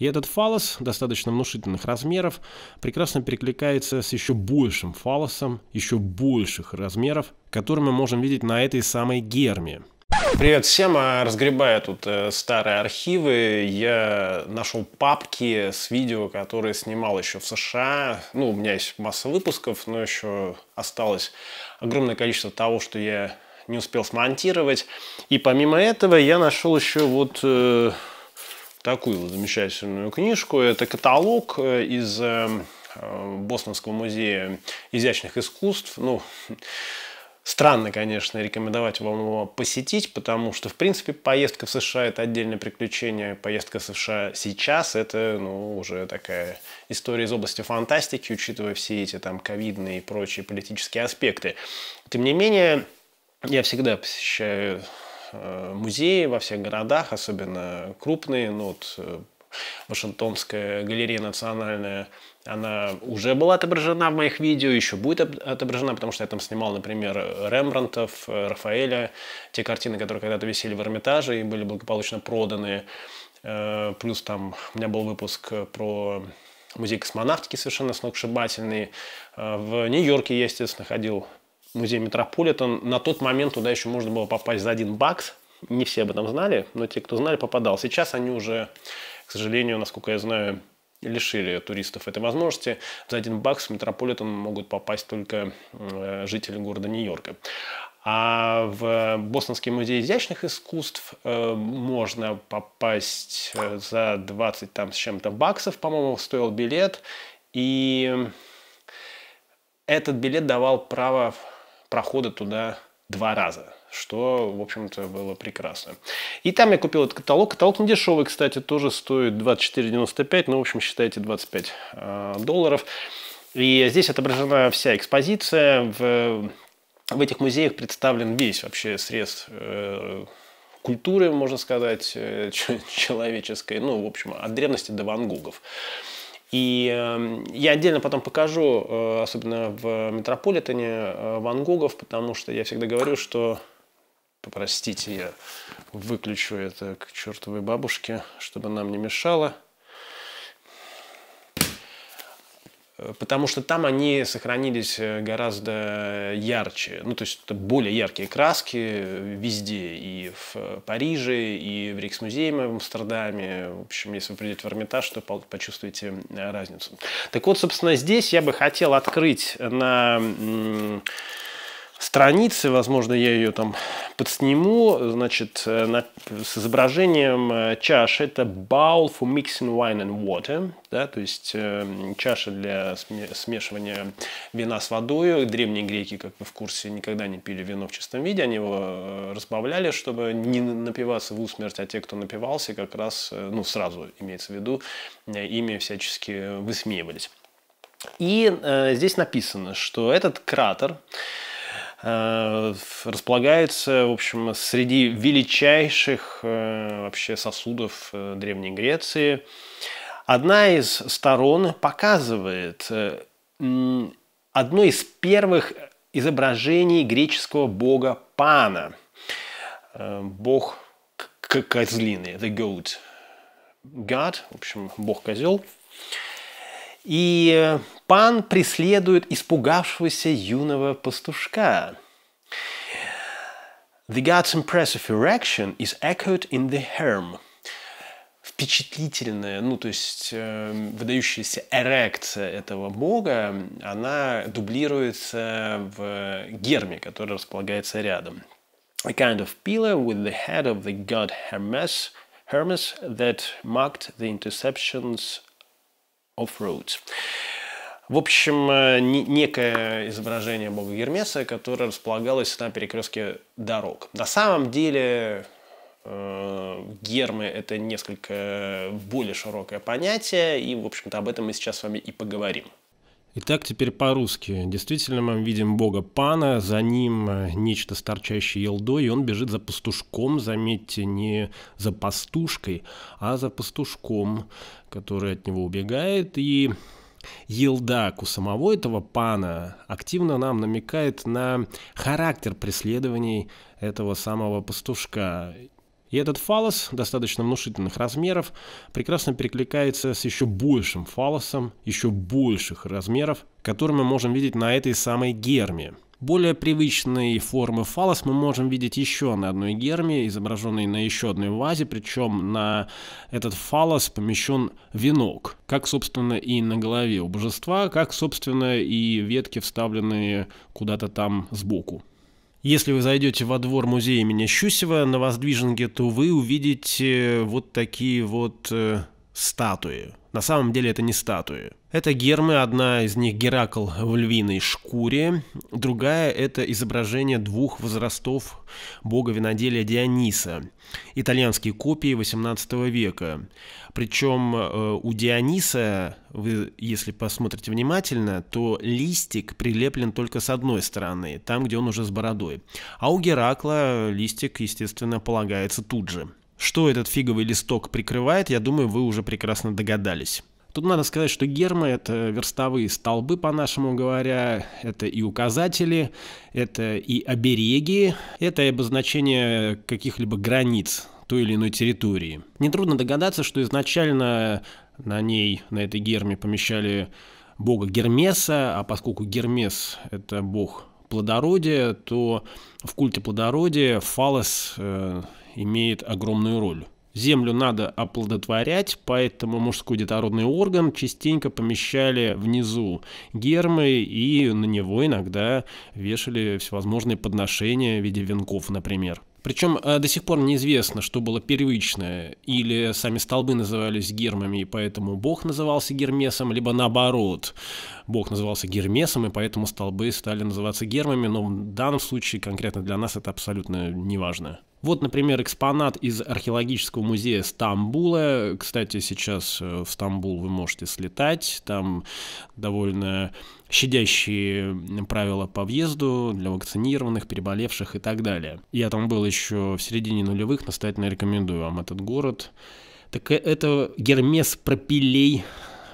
И этот фалос достаточно внушительных размеров прекрасно перекликается с еще большим фалосом, еще больших размеров, который мы можем видеть на этой самой герме. Привет всем! А, разгребая тут э, старые архивы, я нашел папки с видео, которые снимал еще в США. Ну, у меня есть масса выпусков, но еще осталось огромное количество того, что я не успел смонтировать. И помимо этого я нашел еще вот э, такую вот замечательную книжку. Это каталог э, из э, э, Бостонского музея изящных искусств. Ну, Странно, конечно, рекомендовать вам его посетить, потому что, в принципе, поездка в США – это отдельное приключение. Поездка в США сейчас – это, ну, уже такая история из области фантастики, учитывая все эти там ковидные и прочие политические аспекты. Тем не менее, я всегда посещаю Э, музеи во всех городах, особенно крупные, ну вот э, Вашингтонская галерея национальная, она уже была отображена в моих видео, еще будет отображена, потому что я там снимал, например, Рембрандтов, э, Рафаэля, те картины, которые когда-то висели в Эрмитаже и были благополучно проданы. Плюс там у меня был выпуск про музей космонавтики совершенно сногсшибательный. В Нью-Йорке я, естественно, ходил музей Метрополитен. На тот момент туда еще можно было попасть за один бакс. Не все об этом знали, но те, кто знали, попадал. Сейчас они уже, к сожалению, насколько я знаю, лишили туристов этой возможности. За один бакс в Метрополитен могут попасть только э, жители города Нью-Йорка. А в э, Бостонский музей изящных искусств э, можно попасть за 20 там с чем-то баксов, по-моему, стоил билет. И этот билет давал право прохода туда два раза что, в общем-то, было прекрасно. И там я купил этот каталог. Каталог не дешевый, кстати, тоже стоит 24,95, ну, в общем, считайте 25 э, долларов. И здесь отображена вся экспозиция. В, в этих музеях представлен весь вообще срез э, культуры, можно сказать, э, человеческой, ну, в общем, от древности до Ван Гогов. И э, я отдельно потом покажу, э, особенно в Метрополитене, э, Ван Гогов, потому что я всегда говорю, что... Простите, я выключу это к чертовой бабушке, чтобы нам не мешало. Э, потому что там они сохранились э, гораздо э, ярче, ну то есть это более яркие краски везде, и в Париже, и в Риксмузее в Амстердаме, в общем, если вы придете в Эрмитаж, то почувствуете разницу. Так вот, собственно, здесь я бы хотел открыть на страницы, возможно, я ее там подсниму, значит, э, на, с изображением э, чаш. Это bowl for mixing wine and water, да, то есть э, чаша для смешивания вина с водой. Древние греки, как вы в курсе, никогда не пили вино в чистом виде, они его э, разбавляли, чтобы не напиваться в усмерть, а те, кто напивался, как раз, ну, сразу имеется в виду, ими всячески высмеивались. И э, здесь написано, что этот кратер Э, располагается, в общем, среди величайших э, вообще сосудов э, Древней Греции. Одна из сторон показывает одно из первых изображений греческого бога Пана. Бог козлины, the goat. God, в общем, бог-козел. И пан преследует испугавшегося юного пастушка. The god's impressive erection is echoed in the harem. Впечатлительная, ну то есть э, выдающаяся эрекция этого бога, она дублируется в герме, которая располагается рядом. A kind of pillar with the head of the god Hermes, Hermes that marked the interceptions of roads. В общем, э, некое изображение бога Гермеса, которое располагалось на перекрестке дорог. На самом деле э, Гермы – это несколько более широкое понятие, и, в общем-то, об этом мы сейчас с вами и поговорим. Итак, теперь по-русски. Действительно, мы видим бога Пана, за ним э, нечто с торчащей елдой, и он бежит за пастушком, заметьте, не за пастушкой, а за пастушком, который от него убегает, и Елдак у самого этого пана активно нам намекает на характер преследований этого самого пастушка. И этот фалос достаточно внушительных размеров прекрасно перекликается с еще большим фалосом, еще больших размеров, который мы можем видеть на этой самой герме – более привычные формы фалос мы можем видеть еще на одной герме, изображенной на еще одной вазе, причем на этот фалос помещен венок, как, собственно, и на голове у божества, как, собственно, и ветки, вставленные куда-то там сбоку. Если вы зайдете во двор музея имени Щусева на Воздвиженге, то вы увидите вот такие вот э, статуи – на самом деле это не статуи. Это гермы, одна из них Геракл в львиной шкуре, другая это изображение двух возрастов бога виноделия Диониса, итальянские копии 18 века. Причем э, у Диониса, вы если посмотрите внимательно, то листик прилеплен только с одной стороны, там, где он уже с бородой. А у Геракла листик, естественно, полагается тут же. Что этот фиговый листок прикрывает, я думаю, вы уже прекрасно догадались. Тут надо сказать, что гермы — это верстовые столбы, по-нашему говоря, это и указатели, это и обереги, это и обозначение каких-либо границ той или иной территории. Нетрудно догадаться, что изначально на ней, на этой герме помещали бога Гермеса, а поскольку Гермес — это бог плодородия, то в культе плодородия фалос э, имеет огромную роль. Землю надо оплодотворять, поэтому мужской детородный орган частенько помещали внизу гермы и на него иногда вешали всевозможные подношения в виде венков, например. Причем э, до сих пор неизвестно, что было первичное, или сами столбы назывались гермами, и поэтому Бог назывался Гермесом, либо наоборот, Бог назывался Гермесом, и поэтому столбы стали называться гермами, но в данном случае конкретно для нас это абсолютно неважно. Вот, например, экспонат из археологического музея Стамбула. Кстати, сейчас э, в Стамбул вы можете слетать, там довольно щадящие правила по въезду для вакцинированных, переболевших и так далее. Я там был еще в середине нулевых, настоятельно рекомендую вам этот город. Так э, это Гермес Пропилей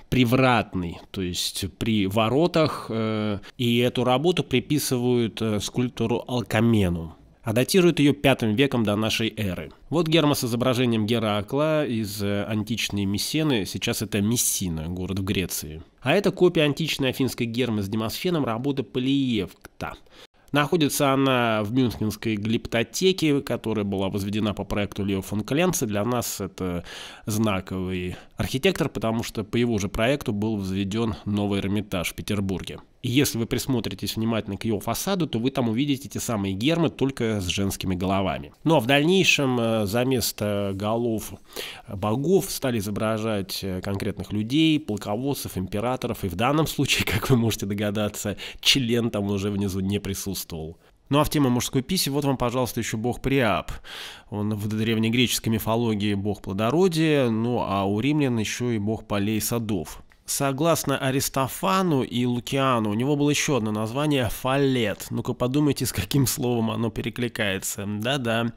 привратный, то есть при воротах, э, и эту работу приписывают э, скульптору Алкамену а датирует ее пятым веком до нашей эры. Вот герма с изображением Геракла из э, античной Мессены, сейчас это Мессина, город в Греции. А это копия античной афинской гермы с Демосфеном работы Полиевкта. Находится она в Мюнхенской глиптотеке, которая была возведена по проекту Лео фон Кленца. Для нас это знаковый архитектор, потому что по его же проекту был возведен новый Эрмитаж в Петербурге. И если вы присмотритесь внимательно к его фасаду, то вы там увидите те самые гермы, только с женскими головами. Ну а в дальнейшем э, за место голов богов стали изображать э, конкретных людей, полководцев, императоров. И в данном случае, как вы можете догадаться, член там уже внизу не присутствовал. Ну а в тему мужской писи вот вам, пожалуйста, еще бог Приап. Он в древнегреческой мифологии бог плодородия, ну а у римлян еще и бог полей и садов. Согласно Аристофану и Лукиану, у него было еще одно название – фалет. Ну-ка подумайте, с каким словом оно перекликается. Да-да.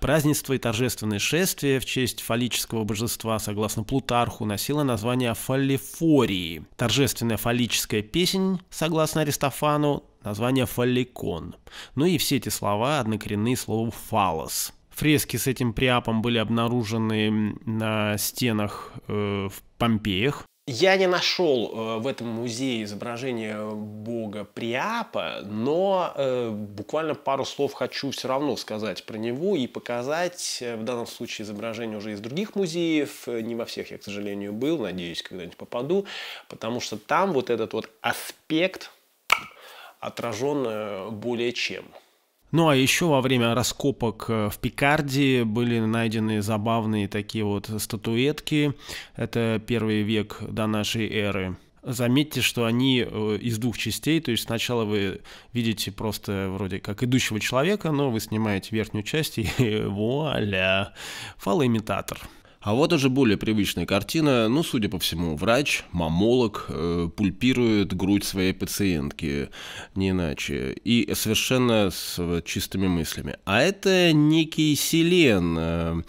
Празднество и торжественное шествие в честь фаллического божества, согласно Плутарху, носило название фаллифории. Торжественная фаллическая песнь, согласно Аристофану, название фалликон. Ну и все эти слова однокоренные слову «фалос». Фрески с этим приапом были обнаружены на стенах э, в Помпеях я не нашел э, в этом музее изображение бога Приапа, но э, буквально пару слов хочу все равно сказать про него и показать э, в данном случае изображение уже из других музеев. Не во всех я, к сожалению, был, надеюсь, когда-нибудь попаду, потому что там вот этот вот аспект отражен более чем. Ну а еще во время раскопок э, в Пикардии были найдены забавные такие вот статуэтки. Это первый век до нашей эры. Заметьте, что они э, из двух частей, то есть сначала вы видите просто вроде как идущего человека, но вы снимаете верхнюю часть и вуаля, фалоимитатор. А вот уже более привычная картина, ну, судя по всему, врач, мамолог э, пульпирует грудь своей пациентки, не иначе, и совершенно с чистыми мыслями. А это некий Селен, э,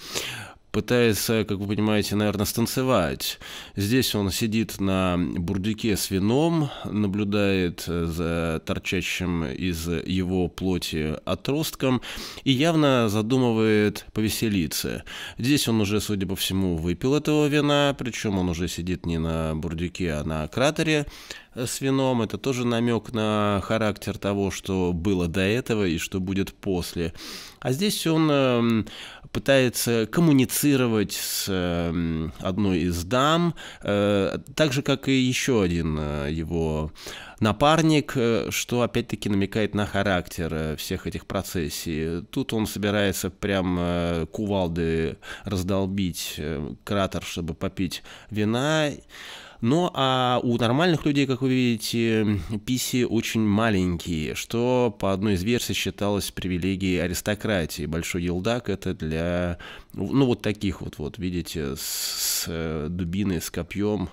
пытается, как вы понимаете, наверное, станцевать. Здесь он сидит на бурдюке с вином, наблюдает э, за торчащим из его плоти отростком и явно задумывает повеселиться. Здесь он уже, судя по всему, выпил этого вина, причем он уже сидит не на бурдюке, а на кратере с вином, это тоже намек на характер того, что было до этого и что будет после. А здесь он эм, пытается коммуницировать с эм, одной из дам, э, так же, как и еще один э, его напарник, э, что опять-таки намекает на характер всех этих процессий. Тут он собирается прям кувалды раздолбить кратер, чтобы попить вина. Ну а у нормальных людей, как вы видите, писи очень маленькие, что по одной из версий считалось привилегией аристократии. Большой елдак это для, ну вот таких вот, вот видите, с, э, дубиной, с копьем.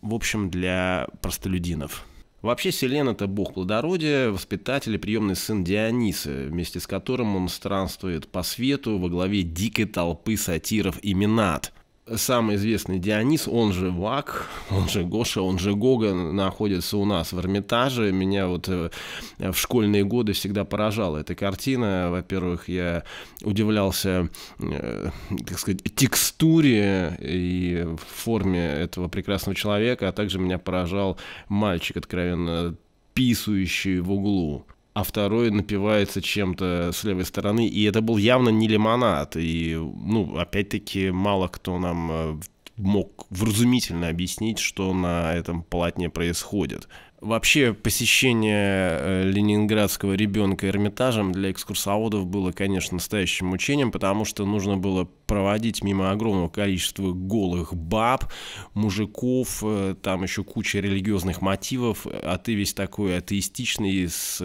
В общем, для простолюдинов. Вообще Селен – это бог плодородия, воспитатель и приемный сын Диониса, вместе с которым он странствует по свету во главе дикой толпы сатиров и Минат самый известный Дионис, он же Вак, он же Гоша, он же Гога, находится у нас в Эрмитаже. Меня вот э, в школьные годы всегда поражала эта картина. Во-первых, я удивлялся, так э, сказать, текстуре и форме этого прекрасного человека, а также меня поражал мальчик, откровенно писающий в углу а второй напивается чем-то с левой стороны. И это был явно не лимонад. И, ну, опять-таки, мало кто нам э, мог вразумительно объяснить, что на этом полотне происходит. Вообще посещение э, ленинградского ребенка Эрмитажем для экскурсоводов было, конечно, настоящим мучением, потому что нужно было проводить мимо огромного количества голых баб, мужиков, э, там еще куча религиозных мотивов, а ты весь такой атеистичный с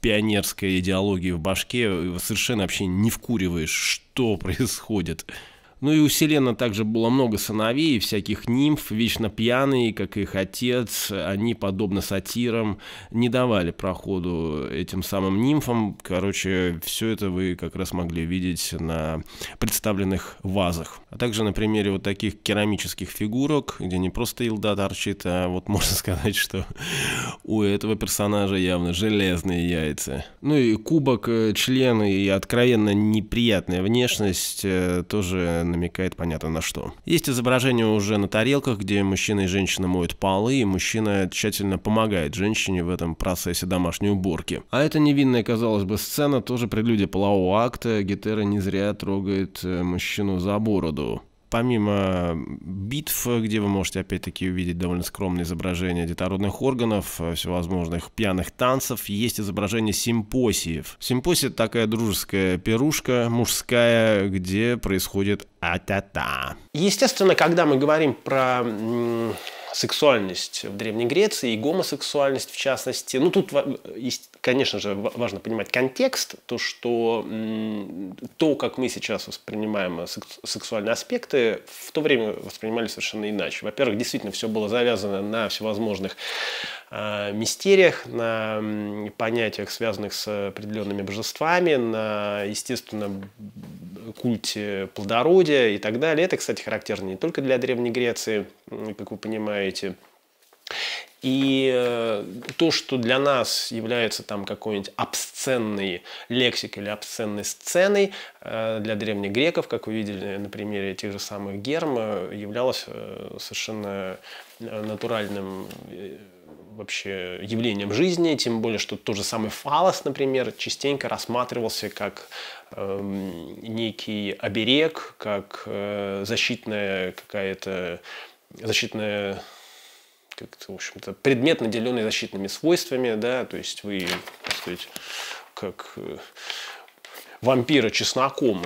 пионерской идеологии в башке, совершенно вообще не вкуриваешь, что происходит. Ну и у Селена также было много сыновей, и всяких нимф, вечно пьяные, как их отец. Они, подобно сатирам, не давали проходу этим самым нимфам. Короче, все это вы как раз могли видеть на представленных вазах. А также на примере вот таких керамических фигурок, где не просто Илда торчит, а вот можно сказать, что у этого персонажа явно железные яйца. Ну и кубок, э, члены и откровенно неприятная внешность э, тоже намекает понятно на что. Есть изображение уже на тарелках, где мужчина и женщина моют полы, и мужчина тщательно помогает женщине в этом процессе домашней уборки. А эта невинная, казалось бы, сцена тоже прелюдия полового акта, Гетера не зря трогает э, мужчину за бороду помимо битв, где вы можете опять-таки увидеть довольно скромные изображения детородных органов, э, всевозможных пьяных танцев, есть изображение симпосиев. Симпосия – такая дружеская пирушка, мужская, где происходит а-та-та. Естественно, когда мы говорим про сексуальность в Древней Греции и гомосексуальность в частности. Ну, тут, конечно же, важно понимать контекст, то, что то, как мы сейчас воспринимаем сексуальные аспекты, в то время воспринимали совершенно иначе. Во-первых, действительно, все было завязано на всевозможных а, мистериях, на понятиях, связанных с определенными божествами, на, естественно, культе плодородия и так далее. Это, кстати, характерно не только для Древней Греции, как вы понимаете. И э, то, что для нас является там какой-нибудь обсценной лексикой или обсценной сценой, э, для древних греков, как вы видели на примере тех же самых герм, э, являлось совершенно натуральным вообще явлением жизни, тем более, что тот же самый фалос, например, частенько рассматривался как э, некий оберег, как э, защитная какая-то защитная как в общем-то, предмет, наделенный защитными свойствами, да, то есть вы, так сказать, как э, вампира чесноком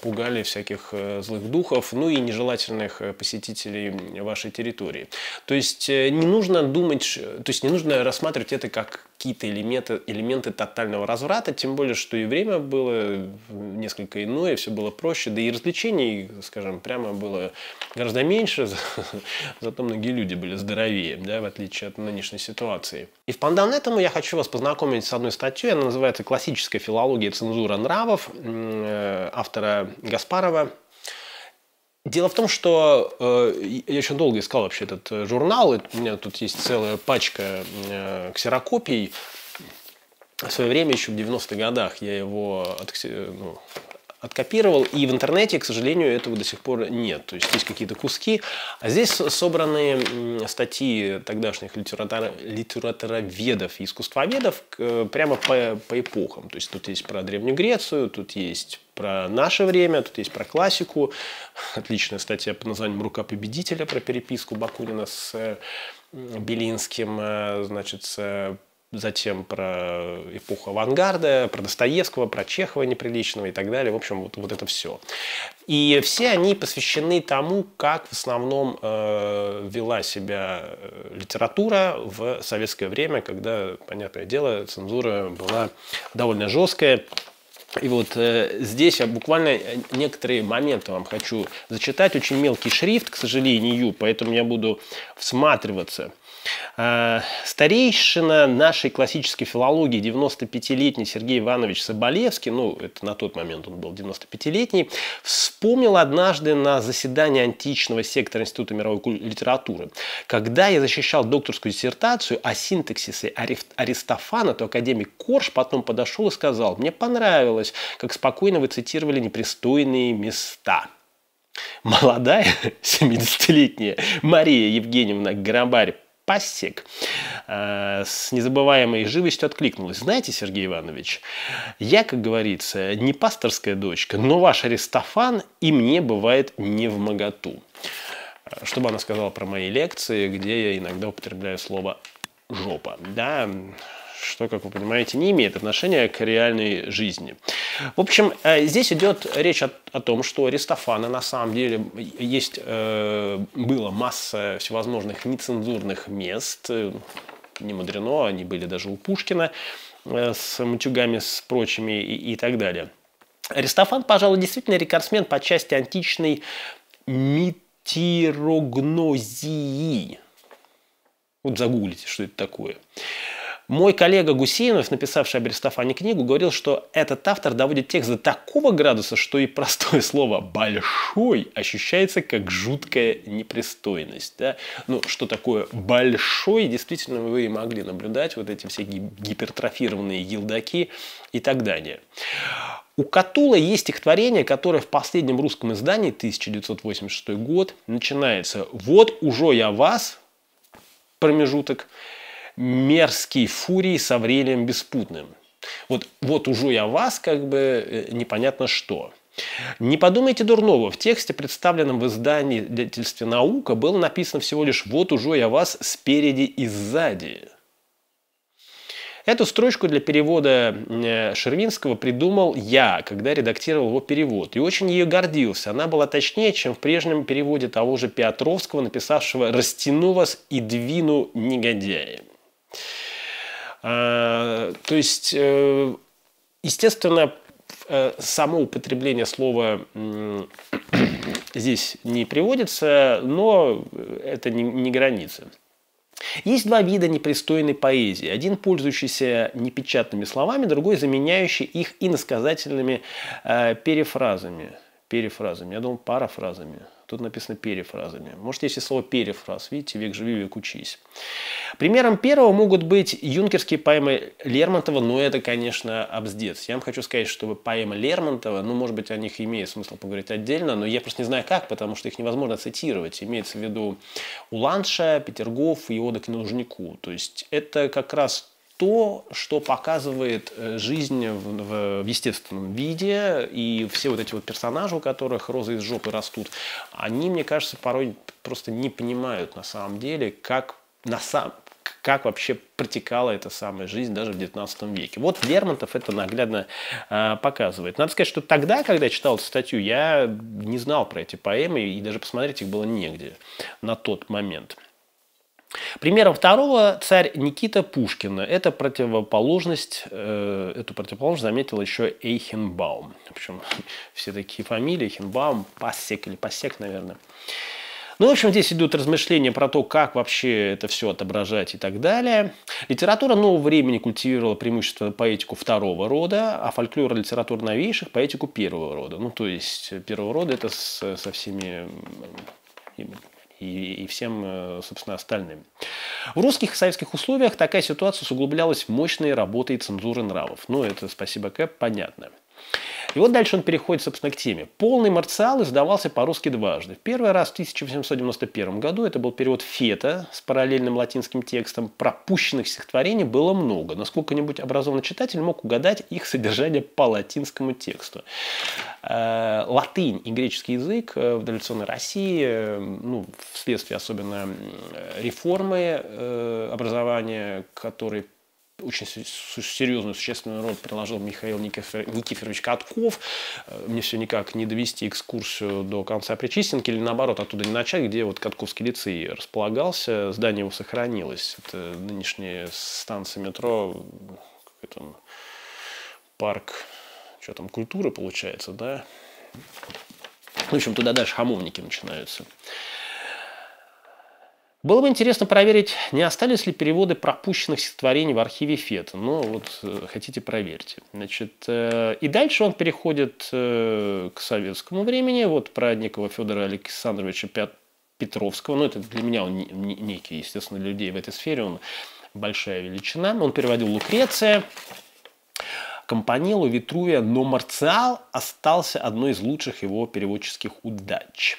пугали всяких э, злых духов, ну и нежелательных э, посетителей вашей территории. То есть э, не нужно думать, то есть не нужно рассматривать это как какие-то элементы, элементы тотального разврата, тем более, что и время было несколько иное, все было проще, да и развлечений, скажем, прямо было гораздо меньше, зато многие люди были здоровее, да, в отличие от нынешней ситуации. И в пандан этому я хочу вас познакомить с одной статьей, она называется «Классическая филология цензура нравов» э, автора Гаспарова Дело в том, что э, я очень долго искал вообще этот э, журнал, и у меня тут есть целая пачка э, ксерокопий. В свое время, еще в 90-х годах, я его от, э, ну, откопировал, и в интернете, к сожалению, этого до сих пор нет. То есть есть какие-то куски, а здесь собраны статьи тогдашних литератур... литературоведов и искусствоведов э, прямо по, по эпохам. То есть тут есть про Древнюю Грецию, тут есть про наше время, тут есть про классику. Отличная статья под названием «Рука победителя» про переписку Бакунина с э, Белинским, э, значит, затем про эпоху авангарда, про Достоевского, про Чехова неприличного и так далее. В общем, вот, вот это все. И все они посвящены тому, как в основном э, вела себя э, литература в советское время, когда, понятное дело, цензура была довольно жесткая. И вот э, здесь я буквально э, некоторые моменты вам хочу зачитать. Очень мелкий шрифт, к сожалению, поэтому я буду всматриваться – Э, старейшина нашей классической филологии, 95-летний Сергей Иванович Соболевский, ну, это на тот момент он был 95-летний, вспомнил однажды на заседании античного сектора Института мировой литературы. Когда я защищал докторскую диссертацию о синтаксисе Аристофана, то академик Корж потом подошел и сказал, мне понравилось, как спокойно вы цитировали непристойные места. Молодая 70-летняя Мария Евгеньевна Грабарь Пасек э, с незабываемой живостью откликнулась. Знаете, Сергей Иванович, я, как говорится, не пасторская дочка, но ваш Аристофан и мне бывает не в моготу. Э, бы она сказала про мои лекции, где я иногда употребляю слово «жопа». Да, что, как вы понимаете, не имеет отношения к реальной жизни. В общем, э, здесь идет речь о, о том, что Аристофана на самом деле есть, э, была масса всевозможных нецензурных мест, э, не мудрено, они были даже у Пушкина, э, с матюгами, с прочими и, и так далее. Аристофан, пожалуй, действительно рекордсмен по части античной митирогнозии. Вот загуглите, что это такое. Мой коллега Гусейнов, написавший об Аристофане книгу, говорил, что этот автор доводит текст до такого градуса, что и простое слово «большой» ощущается как жуткая непристойность. Да? Ну, что такое «большой» действительно вы могли наблюдать, вот эти все гипертрофированные елдаки и так далее. У Катула есть стихотворение, которое в последнем русском издании, 1986 год, начинается «Вот уже я вас», промежуток, мерзкий фурий с Аврелием Беспутным. Вот, вот ужу я вас, как бы э, непонятно что. Не подумайте дурного, в тексте, представленном в издании издательстве «Наука», было написано всего лишь «Вот уже я вас спереди и сзади». Эту строчку для перевода э, Шервинского придумал я, когда редактировал его перевод, и очень ее гордился. Она была точнее, чем в прежнем переводе того же Петровского, написавшего «Растяну вас и двину негодяем». Э, то есть, э, естественно, э, само употребление слова здесь не приводится, но это не, не граница. Есть два вида непристойной поэзии. Один пользующийся непечатными словами, другой заменяющий их иносказательными э, перефразами. Перефразами, я думал, парафразами. Тут написано перефразами. Может, есть и слово перефраз. Видите, век живи, век учись. Примером первого могут быть юнкерские поэмы Лермонтова, но это, конечно, обздец. Я вам хочу сказать, что поэмы Лермонтова, ну, может быть, о них имеет смысл поговорить отдельно, но я просто не знаю как, потому что их невозможно цитировать. Имеется в виду Уланша, Петергоф и Ода к Нужнику. То есть это как раз то, что показывает э, жизнь в, в, в естественном виде, и все вот эти вот персонажи, у которых розы из жопы растут, они, мне кажется, порой просто не понимают на самом деле, как на сам, как вообще протекала эта самая жизнь даже в 19 веке. Вот Лермонтов это наглядно э, показывает. Надо сказать, что тогда, когда я читал эту статью, я не знал про эти поэмы, и даже посмотреть их было негде на тот момент. Примером второго царь Никита Пушкина. Это противоположность, э, эту противоположность заметил еще Эйхенбаум. В общем, все такие фамилии, Эйхенбаум, Пассек или Пассек, наверное. Ну, в общем, здесь идут размышления про то, как вообще это все отображать и так далее. Литература нового времени культивировала преимущественно поэтику второго рода, а фольклор и литература новейших – поэтику первого рода. Ну, то есть, первого рода – это с, со всеми и, и всем, э, собственно, остальным. В русских и советских условиях такая ситуация усугублялась мощной работой цензуры нравов. Но ну, это, спасибо Кэп, понятно. И вот дальше он переходит, собственно, к теме. Полный марциал издавался по-русски дважды. В Первый раз в 1891 году, это был перевод Фета с параллельным латинским текстом. Пропущенных стихотворений было много, но сколько-нибудь образованный читатель мог угадать их содержание по латинскому тексту. Э, латынь и греческий язык э, в дореволюционной России, э, ну, вследствие особенно реформы образования, которые очень серьезную, существенную роль приложил Михаил Никифорович Катков. Э, мне все никак не довести экскурсию до конца Причистенки или наоборот оттуда не начать, где вот Катковский лицей располагался, здание его сохранилось. Это нынешняя станция метро, как там, парк, что там, культуры получается, да? В общем, туда дальше хамовники начинаются. Было бы интересно проверить, не остались ли переводы пропущенных стихотворений в архиве ФЕД. Ну, вот э, хотите, проверьте. Значит, э, и дальше он переходит э, к советскому времени. Вот про некого Федора Александровича Петровского. Ну, это для меня он некий, естественно, для людей в этой сфере. Он большая величина. Он переводил Лукреция. Компанилу Витрувия, но Марциал остался одной из лучших его переводческих удач.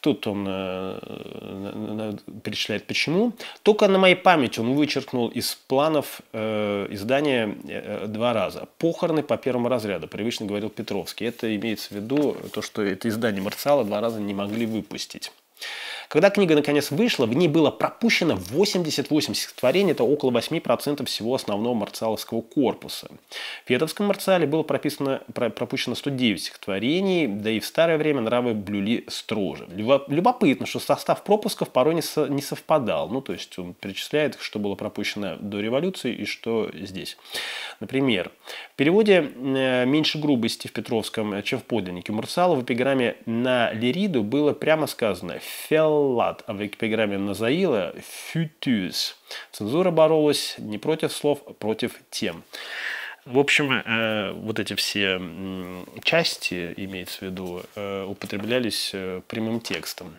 Тут он э, э, перечисляет почему. Только на моей памяти он вычеркнул из планов э, издания два раза. Похороны по первому разряду, привычно говорил Петровский. Это имеется в виду то, что это издание Марцала два раза не могли выпустить. Когда книга наконец вышла, в ней было пропущено 88 стихотворений, это около 8% всего основного марцаловского корпуса. В Фетовском марцале было прописано, пропущено 109 стихотворений, да и в старое время нравы блюли строже. Любопытно, что состав пропусков порой не, со, не совпадал, ну то есть он перечисляет, что было пропущено до революции и что здесь. Например, в переводе э, меньше грубости в Петровском, э, чем в подлиннике Марсала в эпиграмме на Лериду было прямо сказано «фел Галлат, а в эпиграмме Назаила «фютюз». Цензура боролась не против слов, а против тем. В общем, э, вот эти все части, имеется в виду, э, употреблялись э, прямым текстом.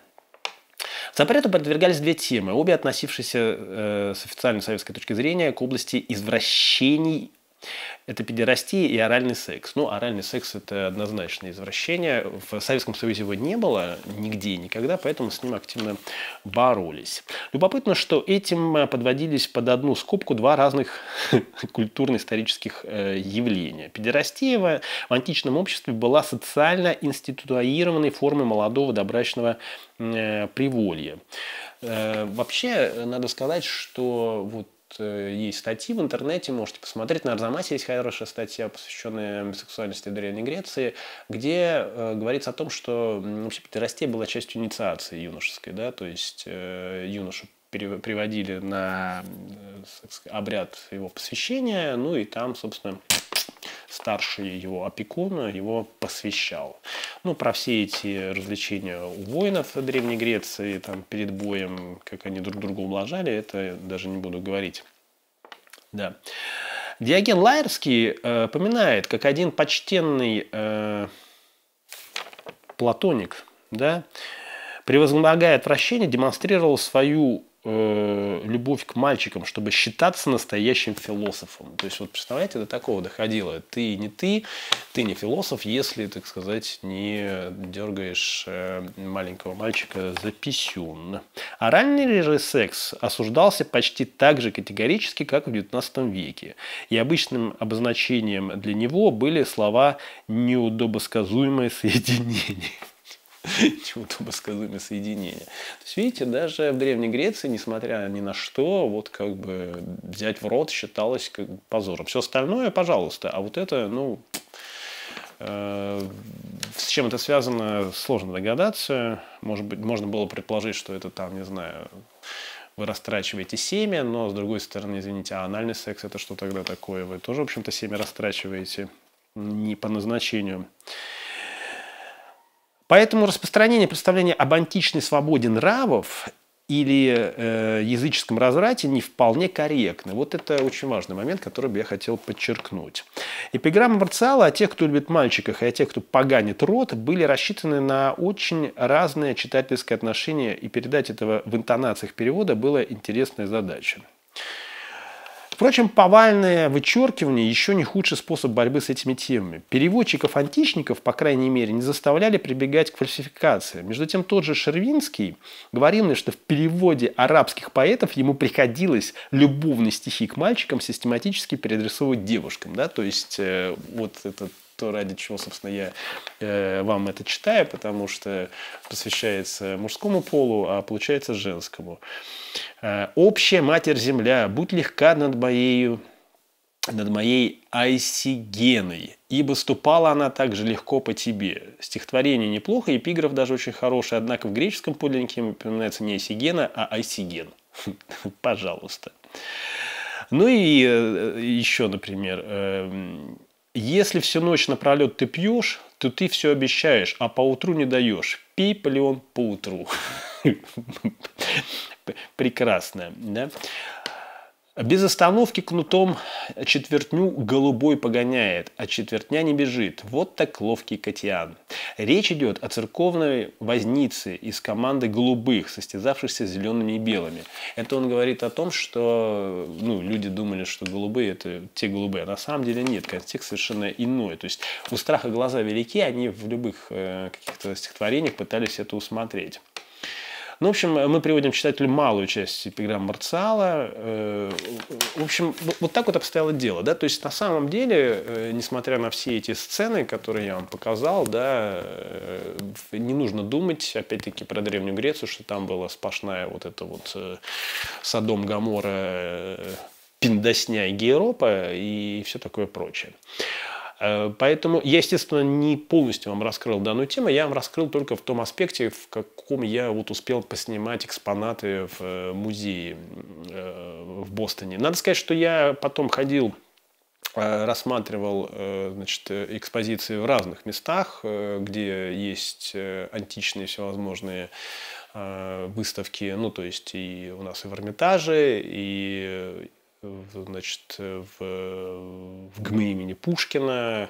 Запрету подвергались две темы, обе относившиеся э, с официальной советской точки зрения к области извращений это педерастия и оральный секс. Ну, оральный секс – это однозначное извращение. В Советском Союзе его не было нигде и никогда, поэтому с ним активно боролись. Любопытно, что этим э, подводились под одну скобку два разных культурно-исторических э, явления. Педерастия в античном обществе была социально институированной формой молодого добрачного э, приволья. Вообще, надо сказать, что вот Э, есть статьи в интернете, можете посмотреть. На Арзамасе есть хорошая статья, посвященная сексуальности Древней Греции, где э, говорится о том, что вообще петерастия была частью инициации юношеской, да, то есть э, юношу приводили на э, обряд его посвящения, ну и там, собственно, старший его опекун его посвящал. Ну, про все эти развлечения у воинов Древней Греции, там, перед боем, как они друг друга ублажали, это даже не буду говорить. Да. Диоген Лаерский э, поминает, как один почтенный э, платоник, да, превозмогая отвращение, демонстрировал свою Э, любовь к мальчикам, чтобы считаться настоящим философом. То есть, вот представляете, до такого доходило. Ты не ты, ты не философ, если, так сказать, не дергаешь э, маленького мальчика за писюн. Оральный же секс осуждался почти так же категорически, как в XIX веке. И обычным обозначением для него были слова «неудобосказуемое соединение» неудобосказуемое соединение. То есть, видите, даже в Древней Греции, несмотря ни на что, вот как бы взять в рот считалось как позором. Все остальное, пожалуйста, а вот это, ну, э, с чем это связано, сложно догадаться. Может быть, можно было предположить, что это там, не знаю, вы растрачиваете семя, но с другой стороны, извините, а анальный секс это что тогда такое? Вы тоже, в общем-то, семя растрачиваете не по назначению. Поэтому распространение представления об античной свободе нравов или э, языческом разврате не вполне корректно. Вот это очень важный момент, который бы я хотел подчеркнуть. Эпиграммы Марциала о тех, кто любит мальчиков, и о тех, кто поганит рот, были рассчитаны на очень разное читательское отношение, и передать этого в интонациях перевода было интересной задачей. Впрочем, повальное вычеркивание еще не худший способ борьбы с этими темами. Переводчиков-античников, по крайней мере, не заставляли прибегать к фальсификации. Между тем, тот же Шервинский говорил мне, что в переводе арабских поэтов ему приходилось любовные стихи к мальчикам систематически переадресовывать девушкам. Да? То есть, э, вот этот то, ради чего, собственно, я э, вам это читаю, потому что посвящается мужскому полу, а получается женскому. Э, «Общая Матерь-Земля, будь легка над моею, над моей Айсигеной, ибо ступала она так же легко по тебе. Стихотворение неплохо, эпиграф даже очень хороший, однако в греческом подлиннике упоминается не Айсигена, а Айсиген. Пожалуйста. Ну и э, еще, например, эм, если всю ночь напролет ты пьешь, то ты все обещаешь, а по утру не даешь. Пей, по утру. Прекрасно, да? Без остановки кнутом четвертню голубой погоняет, а четвертня не бежит. Вот так ловкий Катьян. Речь идет о церковной вознице из команды голубых, состязавшихся с зелеными и белыми. Это он говорит о том, что ну, люди думали, что голубые – это те голубые. А на самом деле нет, контекст совершенно иной. То есть у страха глаза велики, они в любых э, каких-то стихотворениях пытались это усмотреть. Ну, в общем, мы приводим читателю малую часть эпиграмм Марциала. Э, в общем, вот так вот обстояло дело. Да? То есть, на самом деле, э, несмотря на все эти сцены, которые я вам показал, да, э, не нужно думать, опять-таки, про Древнюю Грецию, что там была сплошная вот эта вот Содом Гамора, Пиндосня и Геропа и все такое прочее. Э, поэтому я, естественно, не полностью вам раскрыл данную тему, я вам раскрыл только в том аспекте, в каком я вот успел поснимать экспонаты в э, музее э, в Бостоне. Надо сказать, что я потом ходил рассматривал значит, экспозиции в разных местах, где есть античные всевозможные выставки, ну, то есть и у нас и в Эрмитаже, и значит, в, в ГМИ имени Пушкина.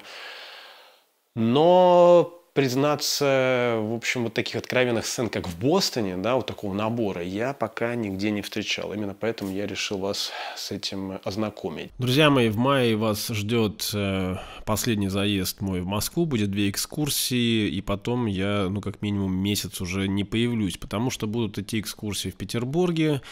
Но признаться, в общем, вот таких откровенных сцен, как в Бостоне, да, вот такого набора, я пока нигде не встречал. Именно поэтому я решил вас с этим ознакомить. Друзья мои, в мае вас ждет э, последний заезд мой в Москву, будет две экскурсии, и потом я, ну, как минимум месяц уже не появлюсь, потому что будут идти экскурсии в Петербурге,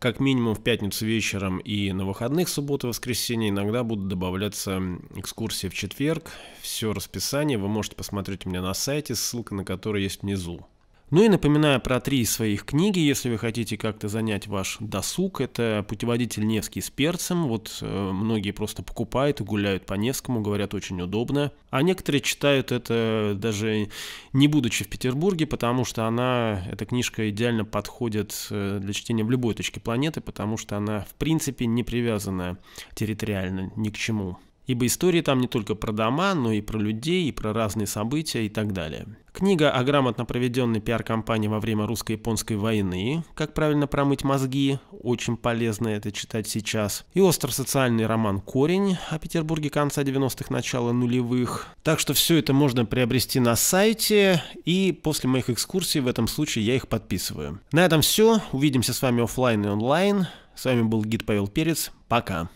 как минимум в пятницу вечером и на выходных, субботу, воскресенье. Иногда будут добавляться экскурсии в четверг. Все расписание вы можете посмотреть у меня на сайте, ссылка на который есть внизу. Ну и напоминаю про три своих книги, если вы хотите как-то занять ваш досуг. Это «Путеводитель Невский с перцем». Вот э, многие просто покупают и гуляют по Невскому, говорят, очень удобно. А некоторые читают это даже не будучи в Петербурге, потому что она, эта книжка идеально подходит э, для чтения в любой точке планеты, потому что она, в принципе, не привязана территориально ни к чему ибо истории там не только про дома, но и про людей, и про разные события и так далее. Книга о грамотно проведенной пиар-компании во время русско-японской войны, как правильно промыть мозги, очень полезно это читать сейчас, и остро социальный роман «Корень» о Петербурге конца 90-х, начала нулевых. Так что все это можно приобрести на сайте, и после моих экскурсий в этом случае я их подписываю. На этом все, увидимся с вами офлайн и онлайн. С вами был гид Павел Перец, пока!